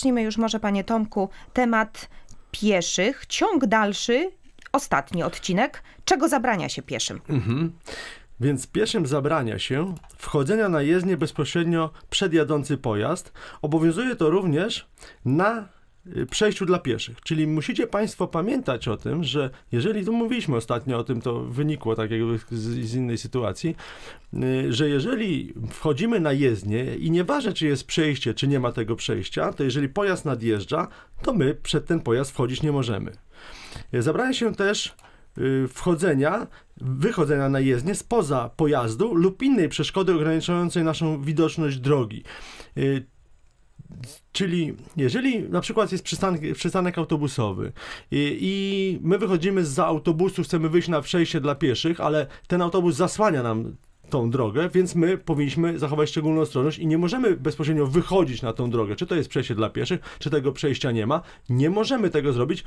zacznijmy już może, panie Tomku, temat pieszych, ciąg dalszy, ostatni odcinek, czego zabrania się pieszym. Mhm. Więc pieszym zabrania się wchodzenia na jezdnię bezpośrednio przed jadący pojazd. Obowiązuje to również na Y, przejściu dla pieszych. Czyli musicie Państwo pamiętać o tym, że jeżeli, tu mówiliśmy ostatnio o tym, to wynikło tak jakby z, z innej sytuacji, y, że jeżeli wchodzimy na jezdnię i nieważne, czy jest przejście, czy nie ma tego przejścia, to jeżeli pojazd nadjeżdża, to my przed ten pojazd wchodzić nie możemy. Y, zabrania się też wchodzenia, wychodzenia na jezdnię spoza pojazdu lub innej przeszkody ograniczającej naszą widoczność drogi Czyli jeżeli na przykład jest przystanek, przystanek autobusowy i, i my wychodzimy z autobusu, chcemy wyjść na przejście dla pieszych, ale ten autobus zasłania nam tą drogę, więc my powinniśmy zachować szczególną ostrożność i nie możemy bezpośrednio wychodzić na tą drogę. Czy to jest przejście dla pieszych, czy tego przejścia nie ma. Nie możemy tego zrobić,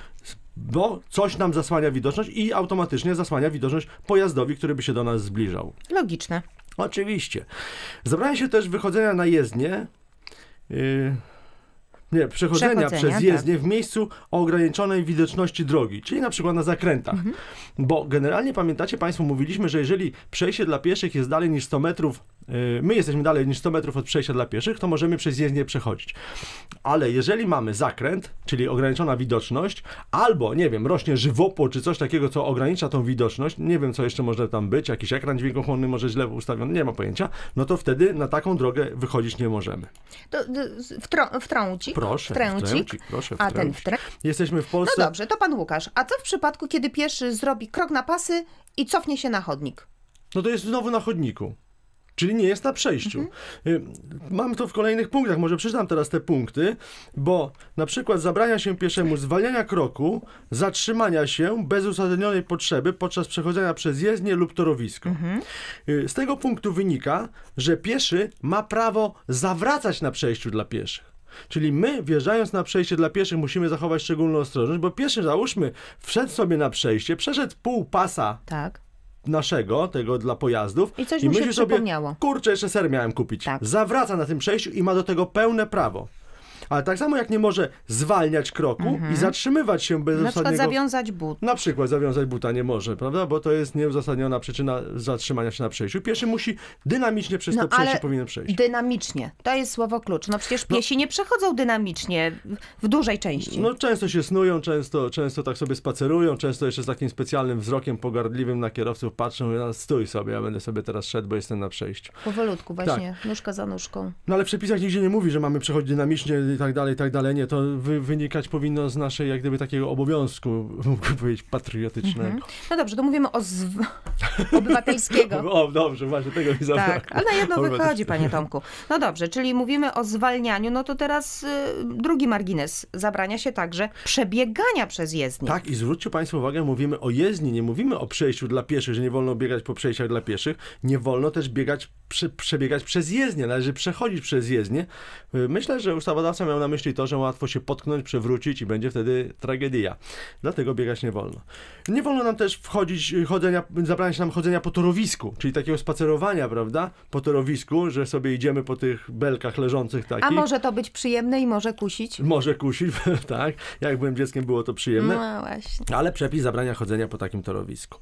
bo coś nam zasłania widoczność i automatycznie zasłania widoczność pojazdowi, który by się do nas zbliżał. Logiczne. Oczywiście. Zabranie się też wychodzenia na jezdnię Y, nie, przechodzenia, przechodzenia, przez tak. jezdnię tak. w miejscu o ograniczonej widoczności drogi, czyli na przykład na zakrętach. Mhm. Bo generalnie pamiętacie, Państwo mówiliśmy, że jeżeli przejście dla pieszych jest dalej niż 100 metrów Y, my jesteśmy dalej niż 100 metrów od przejścia dla pieszych, to możemy przez jezdnię przechodzić. Ale jeżeli mamy zakręt, czyli ograniczona widoczność, albo, nie wiem, rośnie żywopło, czy coś takiego, co ogranicza tą widoczność, nie wiem, co jeszcze może tam być, jakiś ekran dźwiękochłonny może źle ustawiony, nie ma pojęcia, no to wtedy na taką drogę wychodzić nie możemy. To, wtrą wtrącik? Proszę, wtrącik. proszę, A ten wtrę... Jesteśmy w Polsce... No dobrze, to pan Łukasz, a co w przypadku, kiedy pieszy zrobi krok na pasy i cofnie się na chodnik? No to jest znowu na chodniku. Czyli nie jest na przejściu. Mhm. Y, mam to w kolejnych punktach, może przeczytam teraz te punkty, bo na przykład zabrania się pieszemu zwalniania kroku, zatrzymania się bez uzasadnionej potrzeby podczas przechodzenia przez jezdnię lub torowisko. Mhm. Y, z tego punktu wynika, że pieszy ma prawo zawracać na przejściu dla pieszych. Czyli my, wjeżdżając na przejście dla pieszych, musimy zachować szczególną ostrożność, bo pieszy, załóżmy, wszedł sobie na przejście, przeszedł pół pasa. Tak naszego, tego dla pojazdów. I coś I się sobie, przypomniało. Kurczę, jeszcze ser miałem kupić. Tak. Zawraca na tym przejściu i ma do tego pełne prawo. Ale tak samo jak nie może zwalniać kroku mhm. i zatrzymywać się bez Na przykład zawiązać but. Na przykład zawiązać buta nie może, prawda? Bo to jest nieuzasadniona przyczyna zatrzymania się na przejściu. Pieszy musi dynamicznie przez no, to przejście powinien przejść. Dynamicznie. To jest słowo klucz. No przecież no. piesi no, nie przechodzą dynamicznie w dużej części. No często się snują, często, często tak sobie spacerują, często jeszcze z takim specjalnym wzrokiem pogardliwym na kierowców patrzą i stój sobie, ja będę sobie teraz szedł, bo jestem na przejściu. Powolutku tak. właśnie, tak. nóżka za nóżką. No ale w przepisach nigdzie nie mówi, że mamy przechodzić dynamicznie i tak dalej, i tak dalej. Nie, to wy, wynikać powinno z naszej jak gdyby takiego obowiązku, mógłbym powiedzieć, patriotycznego. Mhm. No dobrze, to mówimy o zw... obywatelskiego. o, dobrze, właśnie tego mi zabrakło. Tak, ale na jedno wychodzi, panie Tomku. No dobrze, czyli mówimy o zwalnianiu, no to teraz y, drugi margines zabrania się także przebiegania przez jezdnię. Tak, i zwróćcie państwo uwagę, mówimy o jezdni, nie mówimy o przejściu dla pieszych, że nie wolno biegać po przejściach dla pieszych. Nie wolno też biegać, prze, przebiegać przez jezdnię, należy przechodzić przez jezdnię. Y, myślę, że ustawodawca Dawca miał na myśli to, że łatwo się potknąć, przewrócić i będzie wtedy tragedia. Dlatego biegać nie wolno. Nie wolno nam też wchodzić, y, chodzenia, zabraniać nam chodzenia po torowisku, czyli takiego spacerowania, prawda, po torowisku, że sobie idziemy po tych belkach leżących takich. A może to być przyjemne i może kusić? Może kusić, tak. Jak byłem dzieckiem, było to przyjemne. No właśnie. Ale przepis zabrania chodzenia po takim torowisku.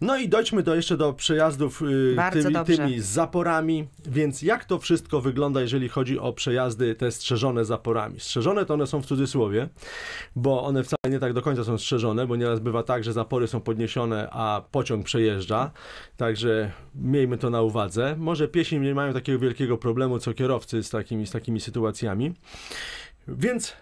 No i dojdźmy do, jeszcze do przejazdów y, tymi, tymi zaporami, więc jak to wszystko wygląda, jeżeli chodzi o przejazdy te strzeżone zaporami. Strzeżone to one są w cudzysłowie, bo one wcale nie tak do końca są strzeżone, bo nieraz bywa tak, że zapory są podniesione, a pociąg przejeżdża, także miejmy to na uwadze. Może piesi nie mają takiego wielkiego problemu, co kierowcy z takimi, z takimi sytuacjami. Więc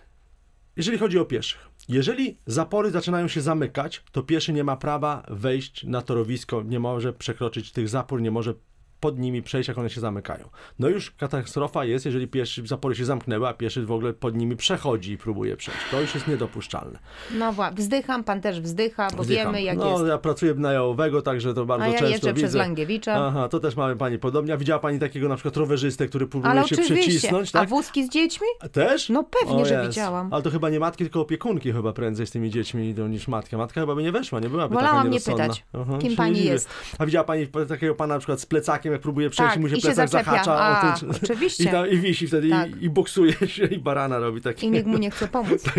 jeżeli chodzi o pieszych, jeżeli zapory zaczynają się zamykać, to pieszy nie ma prawa wejść na torowisko, nie może przekroczyć tych zapór, nie może pod nimi przejść, jak one się zamykają. No już katastrofa jest, jeżeli pieszy, zapory się zamknęły, a pieszy w ogóle pod nimi przechodzi i próbuje przejść. To już jest niedopuszczalne. No właśnie, wzdycham, pan też wzdycha, bo wzdycham. wiemy jak no, jest. No ja pracuję na Jałowego, także to bardzo a ja często widzę. przez Langiewicza. Aha, to też mamy pani podobnie. A widziała pani takiego na przykład rowerzystę, który próbuje Ale się przycisnąć? Tak? A wózki z dziećmi? Też? No pewnie, o, że jest. widziałam. Ale to chyba nie matki, tylko opiekunki chyba prędzej z tymi dziećmi idą niż matka. Matka chyba by nie weszła, nie byłaby Wolałam taka nierozsądna. nie pytać, Aha, kim pani jest. A widziała pani takiego pana na przykład z plecakiem jak próbuje przejść tak, mu się plecak się zahacza. A, ten... oczywiście. I, tam, I wisi wtedy tak. i, i boksuje się i barana robi takie. I nikt mu nie chce pomóc. Tak.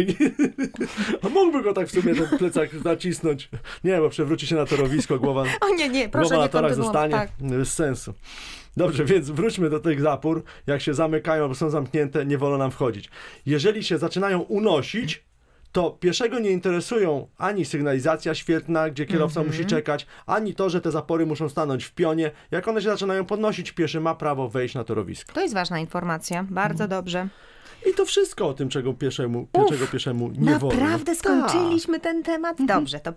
A mógłby go tak w sumie ten plecak nacisnąć. Nie, bo przewróci się na torowisko, głowa, o nie, nie, proszę, głowa na torach zostanie. Tak. Bez sensu. Dobrze, więc wróćmy do tych zapór. Jak się zamykają albo są zamknięte, nie wolno nam wchodzić. Jeżeli się zaczynają unosić, to pieszego nie interesują ani sygnalizacja świetna, gdzie kierowca mm -hmm. musi czekać, ani to, że te zapory muszą stanąć w pionie. Jak one się zaczynają podnosić, pieszy ma prawo wejść na torowisko. To jest ważna informacja, bardzo mm. dobrze. I to wszystko o tym, czego pieszemu, Uf, czego pieszemu nie naprawdę wolno. Naprawdę skończyliśmy Ta. ten temat? Mhm. Dobrze, to